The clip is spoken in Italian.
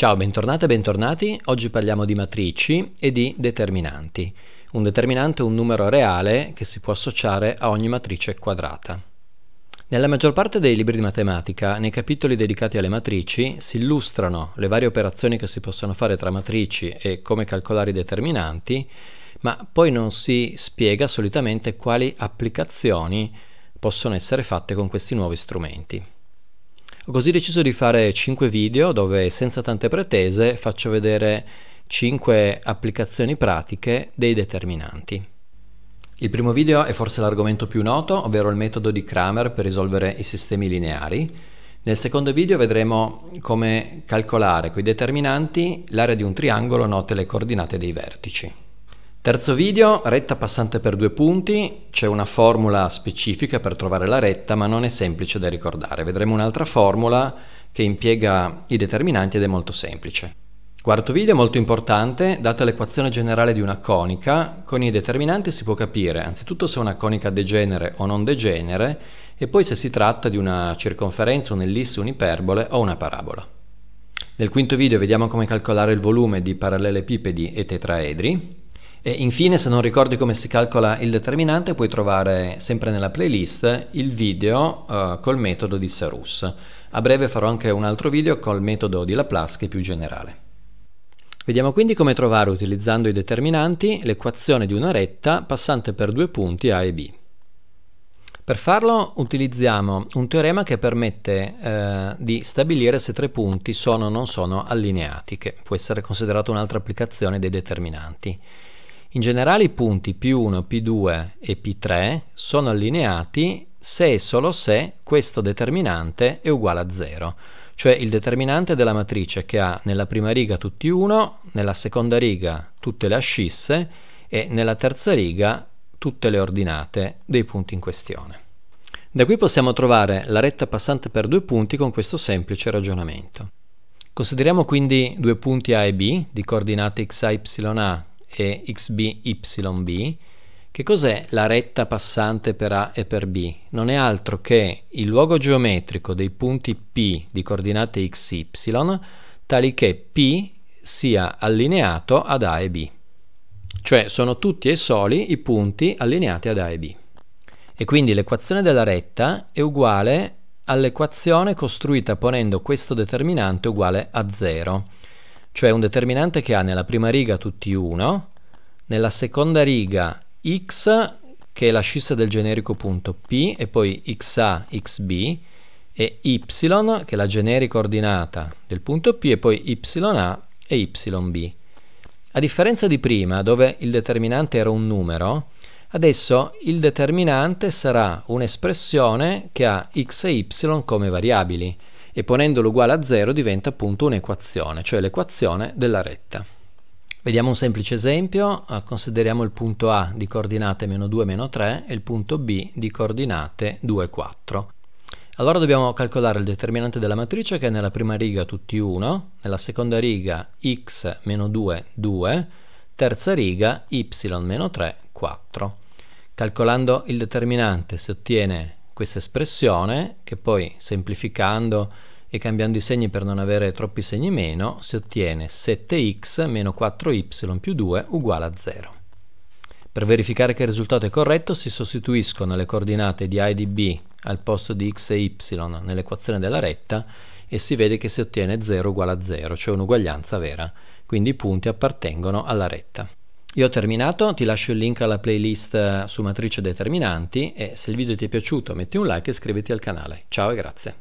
Ciao, bentornate e bentornati. Oggi parliamo di matrici e di determinanti. Un determinante è un numero reale che si può associare a ogni matrice quadrata. Nella maggior parte dei libri di matematica, nei capitoli dedicati alle matrici, si illustrano le varie operazioni che si possono fare tra matrici e come calcolare i determinanti, ma poi non si spiega solitamente quali applicazioni possono essere fatte con questi nuovi strumenti. Ho così deciso di fare 5 video dove senza tante pretese faccio vedere 5 applicazioni pratiche dei determinanti. Il primo video è forse l'argomento più noto, ovvero il metodo di Kramer per risolvere i sistemi lineari. Nel secondo video vedremo come calcolare con i determinanti l'area di un triangolo note le coordinate dei vertici. Terzo video, retta passante per due punti, c'è una formula specifica per trovare la retta ma non è semplice da ricordare, vedremo un'altra formula che impiega i determinanti ed è molto semplice. Quarto video molto importante, data l'equazione generale di una conica, con i determinanti si può capire anzitutto se una conica degenere o non degenere e poi se si tratta di una circonferenza, un'ellisse, un'iperbole o una parabola. Nel quinto video vediamo come calcolare il volume di parallelepipedi e tetraedri. E infine, se non ricordi come si calcola il determinante, puoi trovare sempre nella playlist il video uh, col metodo di Sarus. A breve farò anche un altro video col metodo di Laplace che è più generale. Vediamo quindi come trovare utilizzando i determinanti l'equazione di una retta passante per due punti A e B. Per farlo utilizziamo un teorema che permette eh, di stabilire se tre punti sono o non sono allineati, che può essere considerato un'altra applicazione dei determinanti. In generale i punti P1, P2 e P3 sono allineati se e solo se questo determinante è uguale a 0, cioè il determinante della matrice che ha nella prima riga tutti 1, nella seconda riga tutte le ascisse e nella terza riga tutte le ordinate dei punti in questione. Da qui possiamo trovare la retta passante per due punti con questo semplice ragionamento. Consideriamo quindi due punti A e B di coordinate x, y, a e xbyb. Che cos'è la retta passante per A e per B? Non è altro che il luogo geometrico dei punti P di coordinate xy tali che P sia allineato ad A e B. Cioè sono tutti e soli i punti allineati ad A e B. E quindi l'equazione della retta è uguale all'equazione costruita ponendo questo determinante uguale a 0 cioè un determinante che ha nella prima riga tutti 1, nella seconda riga x che è la scissa del generico punto P e poi xa, xb e y che è la generica ordinata del punto P e poi ya e yb. A differenza di prima dove il determinante era un numero, adesso il determinante sarà un'espressione che ha x e y come variabili e ponendolo uguale a 0 diventa appunto un'equazione, cioè l'equazione della retta. Vediamo un semplice esempio, eh, consideriamo il punto A di coordinate meno 2, meno 3 e il punto B di coordinate 2, 4. Allora dobbiamo calcolare il determinante della matrice che è nella prima riga tutti 1, nella seconda riga x meno 2, 2, terza riga y meno 3, 4. Calcolando il determinante si ottiene questa espressione che poi semplificando e cambiando i segni per non avere troppi segni meno si ottiene 7x meno 4y più 2 uguale a 0. Per verificare che il risultato è corretto si sostituiscono le coordinate di a e di b al posto di x e y nell'equazione della retta e si vede che si ottiene 0 uguale a 0, cioè un'uguaglianza vera, quindi i punti appartengono alla retta. Io ho terminato, ti lascio il link alla playlist eh, su matrice determinanti e se il video ti è piaciuto metti un like e iscriviti al canale. Ciao e grazie.